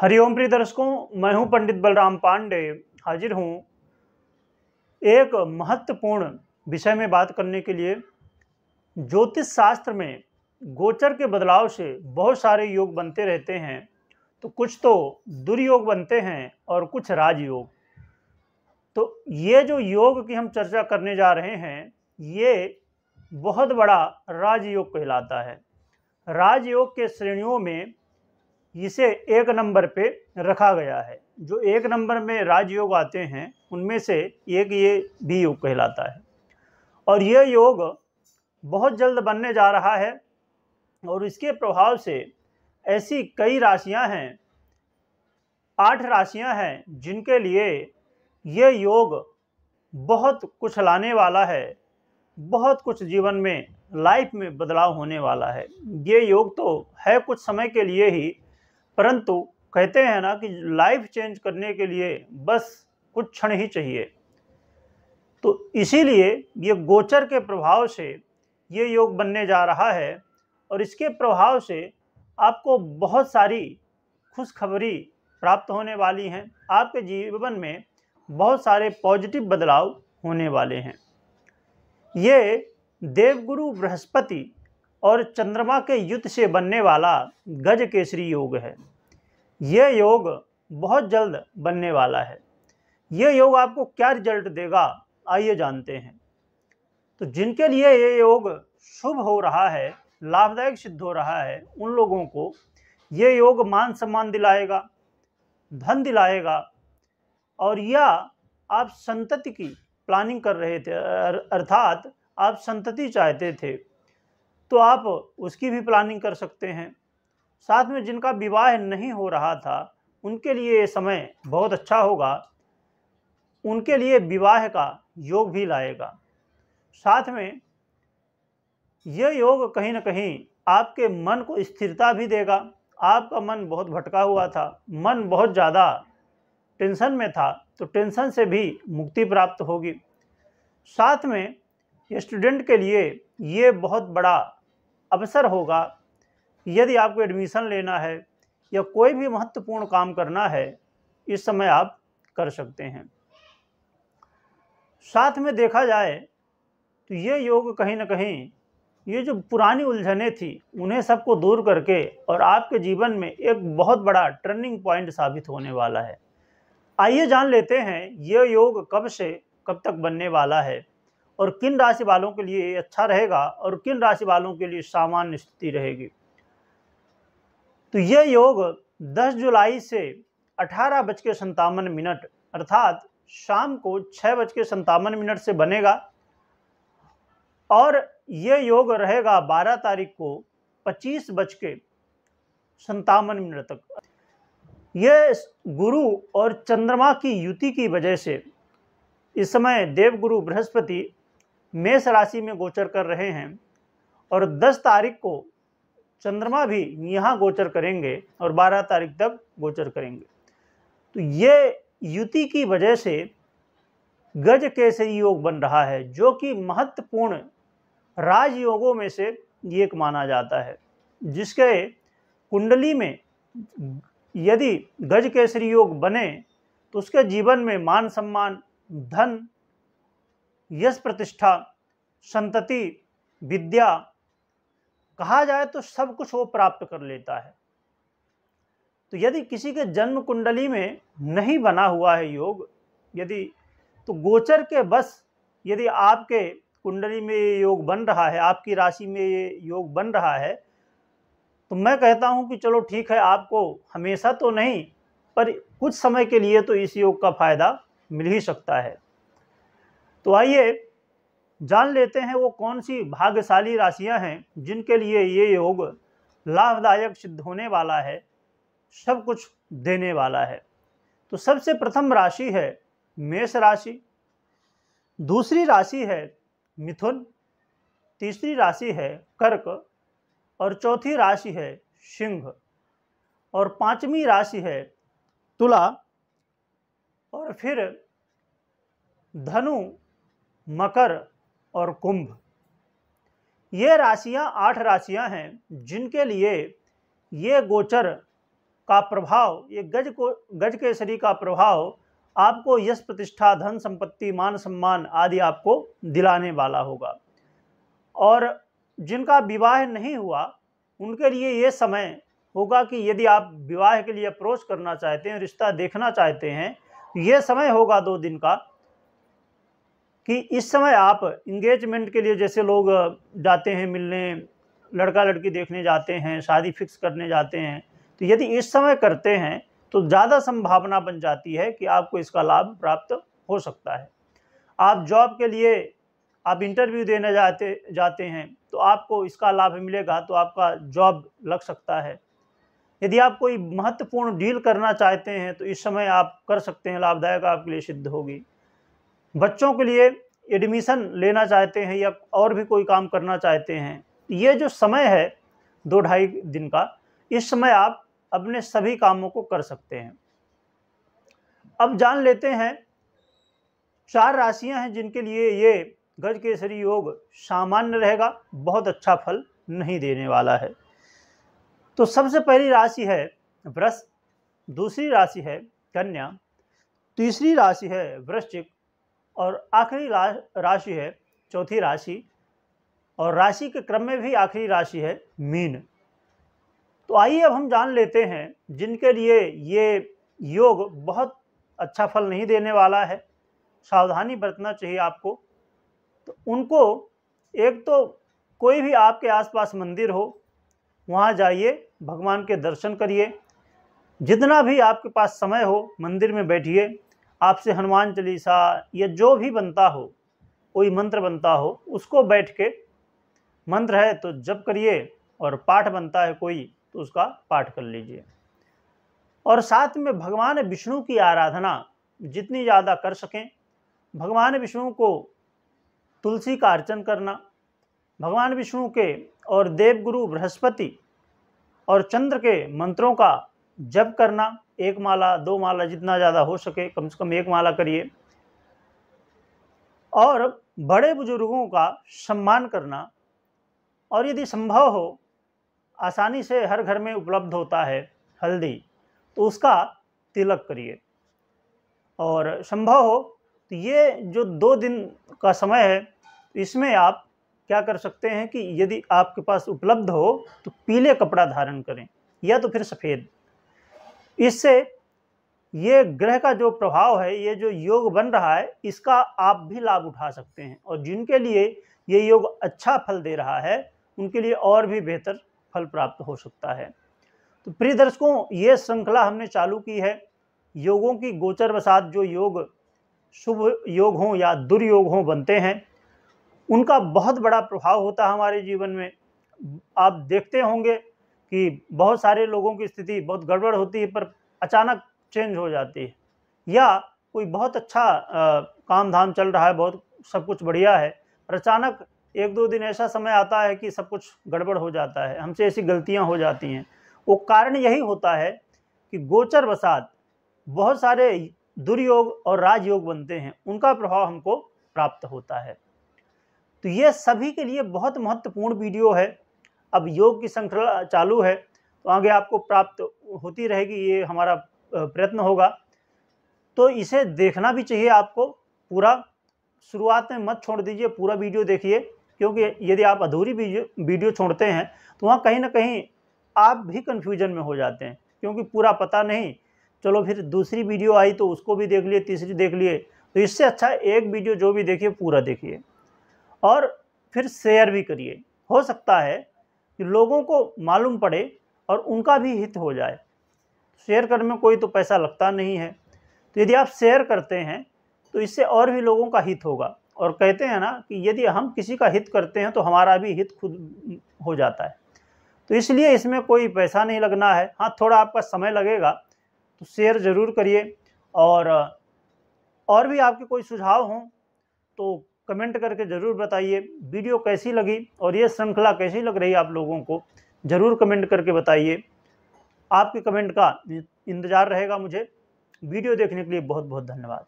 हरिओम प्रिय दर्शकों मैं हूं पंडित बलराम पांडे हाजिर हूं एक महत्वपूर्ण विषय में बात करने के लिए ज्योतिष शास्त्र में गोचर के बदलाव से बहुत सारे योग बनते रहते हैं तो कुछ तो दुर्योग बनते हैं और कुछ राजयोग तो ये जो योग की हम चर्चा करने जा रहे हैं ये बहुत बड़ा राजयोग कहलाता है राजयोग के श्रेणियों में इसे एक नंबर पे रखा गया है जो एक नंबर में राजयोग आते हैं उनमें से एक ये भी योग कहलाता है और यह योग बहुत जल्द बनने जा रहा है और इसके प्रभाव से ऐसी कई राशियां हैं आठ राशियां हैं जिनके लिए ये योग बहुत कुछ लाने वाला है बहुत कुछ जीवन में लाइफ में बदलाव होने वाला है ये योग तो है कुछ समय के लिए ही परंतु कहते हैं ना कि लाइफ चेंज करने के लिए बस कुछ क्षण ही चाहिए तो इसीलिए ये गोचर के प्रभाव से ये योग बनने जा रहा है और इसके प्रभाव से आपको बहुत सारी खुशखबरी प्राप्त होने वाली हैं आपके जीवन में बहुत सारे पॉजिटिव बदलाव होने वाले हैं ये देवगुरु बृहस्पति और चंद्रमा के युद्ध से बनने वाला गज केसरी योग है ये योग बहुत जल्द बनने वाला है ये योग आपको क्या रिजल्ट देगा आइए जानते हैं तो जिनके लिए ये योग शुभ हो रहा है लाभदायक सिद्ध हो रहा है उन लोगों को ये योग मान सम्मान दिलाएगा धन दिलाएगा और या आप संतति की प्लानिंग कर रहे थे अर्थात आप संतति चाहते थे तो आप उसकी भी प्लानिंग कर सकते हैं साथ में जिनका विवाह नहीं हो रहा था उनके लिए ये समय बहुत अच्छा होगा उनके लिए विवाह का योग भी लाएगा साथ में यह योग कहीं ना कहीं आपके मन को स्थिरता भी देगा आपका मन बहुत भटका हुआ था मन बहुत ज़्यादा टेंशन में था तो टेंशन से भी मुक्ति प्राप्त होगी साथ में स्टूडेंट के लिए ये बहुत बड़ा अवसर होगा यदि आपको एडमिशन लेना है या कोई भी महत्वपूर्ण काम करना है इस समय आप कर सकते हैं साथ में देखा जाए तो ये योग कहीं ना कहीं ये जो पुरानी उलझने थी उन्हें सबको दूर करके और आपके जीवन में एक बहुत बड़ा टर्निंग पॉइंट साबित होने वाला है आइए जान लेते हैं ये योग कब से कब तक बनने वाला है और किन राशि वालों के लिए अच्छा रहेगा और किन राशि वालों के लिए सामान्य स्थिति रहेगी तो यह योग 10 जुलाई से अठारह बज के संतावन मिनट अर्थात शाम को छः बज के संतावन मिनट से बनेगा और यह योग रहेगा 12 तारीख को पच्चीस बज के संतावन मिनट तक यह गुरु और चंद्रमा की युति की वजह से इस समय देवगुरु बृहस्पति मेष राशि में गोचर कर रहे हैं और 10 तारीख को चंद्रमा भी यहाँ गोचर करेंगे और 12 तारीख तक गोचर करेंगे तो ये युति की वजह से गज केसरी योग बन रहा है जो कि महत्वपूर्ण राजयोगों में से एक माना जाता है जिसके कुंडली में यदि गज केसरी योग बने तो उसके जीवन में मान सम्मान धन यश प्रतिष्ठा संतति विद्या कहा जाए तो सब कुछ वो प्राप्त कर लेता है तो यदि किसी के जन्म कुंडली में नहीं बना हुआ है योग यदि तो गोचर के बस यदि आपके कुंडली में ये योग बन रहा है आपकी राशि में ये योग बन रहा है तो मैं कहता हूँ कि चलो ठीक है आपको हमेशा तो नहीं पर कुछ समय के लिए तो इस योग का फायदा मिल ही सकता है तो आइए जान लेते हैं वो कौन सी भाग्यशाली राशियां हैं जिनके लिए ये योग लाभदायक सिद्ध होने वाला है सब कुछ देने वाला है तो सबसे प्रथम राशि है मेष राशि दूसरी राशि है मिथुन तीसरी राशि है कर्क और चौथी राशि है सिंह और पांचवी राशि है तुला और फिर धनु मकर और कुंभ ये राशियां आठ राशियां हैं जिनके लिए ये गोचर का प्रभाव ये गज को गज के शरीर का प्रभाव आपको यश प्रतिष्ठा धन संपत्ति मान सम्मान आदि आपको दिलाने वाला होगा और जिनका विवाह नहीं हुआ उनके लिए ये समय होगा कि यदि आप विवाह के लिए अप्रोच करना चाहते हैं रिश्ता देखना चाहते हैं ये समय होगा दो दिन का कि इस समय आप इंगेजमेंट के लिए जैसे लोग जाते हैं मिलने लड़का लड़की देखने जाते हैं शादी फिक्स करने जाते हैं तो यदि इस समय करते हैं तो ज़्यादा संभावना बन जाती है कि आपको इसका लाभ प्राप्त हो सकता है आप जॉब के लिए आप इंटरव्यू देने जाते जाते हैं तो आपको इसका लाभ मिलेगा तो आपका जॉब लग सकता है यदि आप कोई महत्वपूर्ण डील करना चाहते हैं तो इस समय आप कर सकते हैं लाभदायक आपके लिए सिद्ध होगी बच्चों के लिए एडमिशन लेना चाहते हैं या और भी कोई काम करना चाहते हैं ये जो समय है दो ढाई दिन का इस समय आप अपने सभी कामों को कर सकते हैं अब जान लेते हैं चार राशियां हैं जिनके लिए ये गज केसरी योग सामान्य रहेगा बहुत अच्छा फल नहीं देने वाला है तो सबसे पहली राशि है वृष दूसरी राशि है कन्या तीसरी राशि है वृश्चिक और आखिरी राशि है चौथी राशि और राशि के क्रम में भी आखिरी राशि है मीन तो आइए अब हम जान लेते हैं जिनके लिए ये योग बहुत अच्छा फल नहीं देने वाला है सावधानी बरतना चाहिए आपको तो उनको एक तो कोई भी आपके आसपास मंदिर हो वहाँ जाइए भगवान के दर्शन करिए जितना भी आपके पास समय हो मंदिर में बैठिए आपसे हनुमान चालीसा या जो भी बनता हो कोई मंत्र बनता हो उसको बैठ के मंत्र है तो जप करिए और पाठ बनता है कोई तो उसका पाठ कर लीजिए और साथ में भगवान विष्णु की आराधना जितनी ज़्यादा कर सकें भगवान विष्णु को तुलसी का अर्चन करना भगवान विष्णु के और देवगुरु बृहस्पति और चंद्र के मंत्रों का जब करना एक माला दो माला जितना ज़्यादा हो सके कम से कम एक माला करिए और बड़े बुजुर्गों का सम्मान करना और यदि संभव हो आसानी से हर घर में उपलब्ध होता है हल्दी तो उसका तिलक करिए और संभव हो तो ये जो दो दिन का समय है इसमें आप क्या कर सकते हैं कि यदि आपके पास उपलब्ध हो तो पीले कपड़ा धारण करें या तो फिर सफ़ेद इससे ये ग्रह का जो प्रभाव है ये जो योग बन रहा है इसका आप भी लाभ उठा सकते हैं और जिनके लिए ये योग अच्छा फल दे रहा है उनके लिए और भी बेहतर फल प्राप्त हो सकता है तो प्रिय दर्शकों ये श्रृंखला हमने चालू की है योगों की गोचर वसात जो योग शुभ योग हों या दुर्योग हों बनते हैं उनका बहुत बड़ा प्रभाव होता है हमारे जीवन में आप देखते होंगे कि बहुत सारे लोगों की स्थिति बहुत गड़बड़ होती है पर अचानक चेंज हो जाती है या कोई बहुत अच्छा आ, काम धाम चल रहा है बहुत सब कुछ बढ़िया है और अचानक एक दो दिन ऐसा समय आता है कि सब कुछ गड़बड़ हो जाता है हमसे ऐसी गलतियां हो जाती हैं वो कारण यही होता है कि गोचर वसात बहुत सारे दुर्योग और राजयोग बनते हैं उनका प्रभाव हमको प्राप्त होता है तो ये सभी के लिए बहुत महत्वपूर्ण वीडियो है अब योग की श्रृंखला चालू है तो आगे आपको प्राप्त होती रहेगी ये हमारा प्रयत्न होगा तो इसे देखना भी चाहिए आपको पूरा शुरुआत में मत छोड़ दीजिए पूरा वीडियो देखिए क्योंकि यदि आप अधूरी वीडियो वीडियो छोड़ते हैं तो वहाँ कहीं ना कहीं आप भी कन्फ्यूजन में हो जाते हैं क्योंकि पूरा पता नहीं चलो फिर दूसरी वीडियो आई तो उसको भी देख लिए तीसरी देख लिए तो इससे अच्छा एक वीडियो जो भी देखिए पूरा देखिए और फिर शेयर भी करिए हो सकता है कि लोगों को मालूम पड़े और उनका भी हित हो जाए शेयर करने में कोई तो पैसा लगता नहीं है तो यदि आप शेयर करते हैं तो इससे और भी लोगों का हित होगा और कहते हैं ना कि यदि हम किसी का हित करते हैं तो हमारा भी हित खुद हो जाता है तो इसलिए इसमें कोई पैसा नहीं लगना है हाँ थोड़ा आपका समय लगेगा तो शेयर ज़रूर करिए और और भी आपके कोई सुझाव हों तो कमेंट करके ज़रूर बताइए वीडियो कैसी लगी और ये श्रृंखला कैसी लग रही आप लोगों को ज़रूर कमेंट करके बताइए आपके कमेंट का इंतज़ार रहेगा मुझे वीडियो देखने के लिए बहुत बहुत धन्यवाद